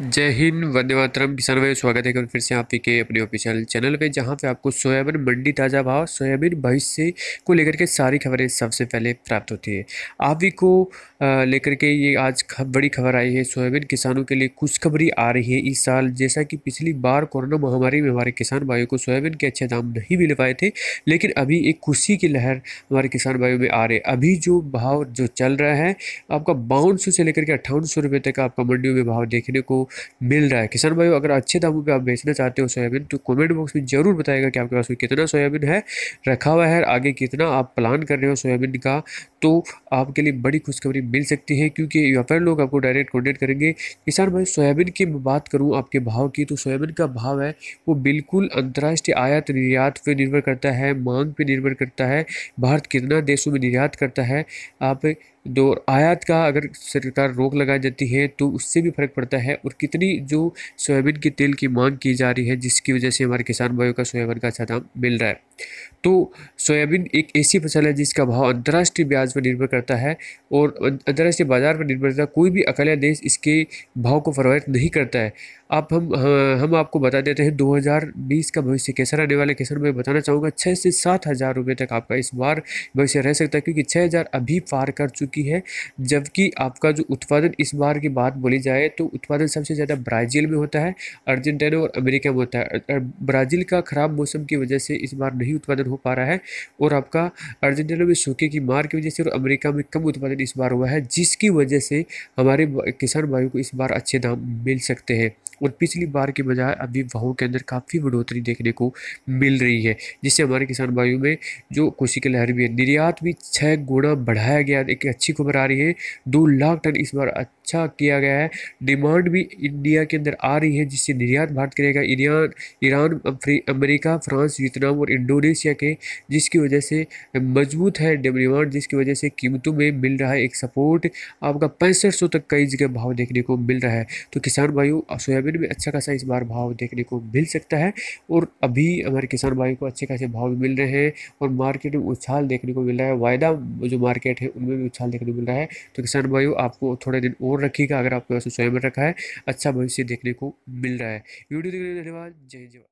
जय हिंद वंदे मातरम भाई स्वागत है फिर से आप ही के अपने ऑफिशियल चैनल पे जहाँ पे आपको सोयाबीन मंडी ताज़ा भाव सोयाबीन भविष्य को लेकर के सारी खबरें सबसे पहले प्राप्त होती है आप ही को लेकर के ये आज बड़ी खबर आई है सोयाबीन किसानों के लिए खुशखबरी आ रही है इस साल जैसा कि पिछली बार कोरोना महामारी में हमारे किसान भाइयों को सोयाबीन के अच्छे दाम नहीं मिल पाए थे लेकिन अभी एक खुशी की लहर हमारे किसान भाइयों में आ रही है अभी जो भाव जो चल रहा है आपका बावन से लेकर के अट्ठावन सौ तक आपका मंडियों में भाव देखने को मिल रहा है किसान भाई अगर अच्छे दामों पर आप बेचना चाहते हो सोयाबीन तो कमेंट बॉक्स में ज़रूर बताएगा कि आपके पास में कितना सोयाबीन है रखा हुआ है आगे कितना आप प्लान कर रहे हो सोयाबीन का तो आपके लिए बड़ी खुशखबरी मिल सकती है क्योंकि व्यापार लोग आपको डायरेक्ट कॉन्टेक्ट करेंगे किसान भाई सोयाबीन की बात करूँ आपके भाव की तो सोयाबीन का भाव है वो बिल्कुल अंतर्राष्ट्रीय आयात निर्यात पर निर्भर करता है मांग पर निर्भर करता है भारत कितना देशों में निर्यात करता है आप जो आयात का अगर सरकार रोक लगा देती है तो उससे भी फ़र्क पड़ता है और कितनी जो सोयाबीन के तेल की मांग की जा रही है जिसकी वजह से हमारे किसान भाइयों का सोयाबीन का अच्छा दाम मिल रहा है तो सोयाबीन एक ऐसी फसल है जिसका भाव अंतर्राष्ट्रीय ब्याज पर निर्भर करता है और अं-, अंतर्राष्ट्रीय बाजार पर निर्भर करता कोई भी अकेला देश इसके भाव को प्रभावित नहीं करता है आप हम हम आपको बता देते हैं 2020 का भविष्य कैसा रहने वाला किसान मैं बताना चाहूँगा छः से सात हज़ार रुपये तक आपका इस बार भविष्य रह सकता है क्योंकि छः हज़ार अभी पार कर चुके चुकी है जबकि आपका जो उत्पादन इस बार की बात बोली जाए तो उत्पादन सबसे ज़्यादा ब्राज़ील में होता है अर्जेंटीना और अमेरिका में होता है ब्राज़ील का ख़राब मौसम की वजह से इस बार नहीं उत्पादन हो पा रहा है और आपका अर्जेंटीना में सूखे की मार की वजह से और अमेरिका में कम उत्पादन इस बार हुआ है जिसकी वजह से हमारे किसान भाइयों को इस बार अच्छे दाम मिल सकते हैं और पिछली बार के बजाय अभी भावों के अंदर काफ़ी बढ़ोतरी देखने को मिल रही है जिससे हमारे किसान भाइयों में जो खुशी की लहर भी है निर्यात भी छः गुणा बढ़ाया गया एक अच्छी खबर आ रही है दो लाख टन इस बार अच्छा किया गया है डिमांड भी इंडिया के अंदर आ रही है जिससे निर्यात भारत करेगा Iran Iran America France Vietnam और इंडोनेशिया के जिसकी वजह से मजबूत है डिमांड जिसकी वजह से कीमतों में मिल रहा है एक सपोर्ट आपका पैंसठ तक कई जगह भाव देखने को मिल रहा है तो किसान भाइयों सोया सोयाबीन में अच्छा खासा इस बार भाव देखने को मिल सकता है और अभी हमारे किसान भाई को अच्छे खासे भाव मिल रहे हैं और मार्केट में उछाल देखने को मिल रहा है वायदा जो मार्केट है उनमें भी उछाल देखने को मिल रहा है तो किसान भाइयों आपको थोड़े दिन और रखिएगा अगर आपके पास सोयाबीन रखा है अच्छा भविष्य देखने को मिल रहा है वीडियो देखने के धन्यवाद जय जय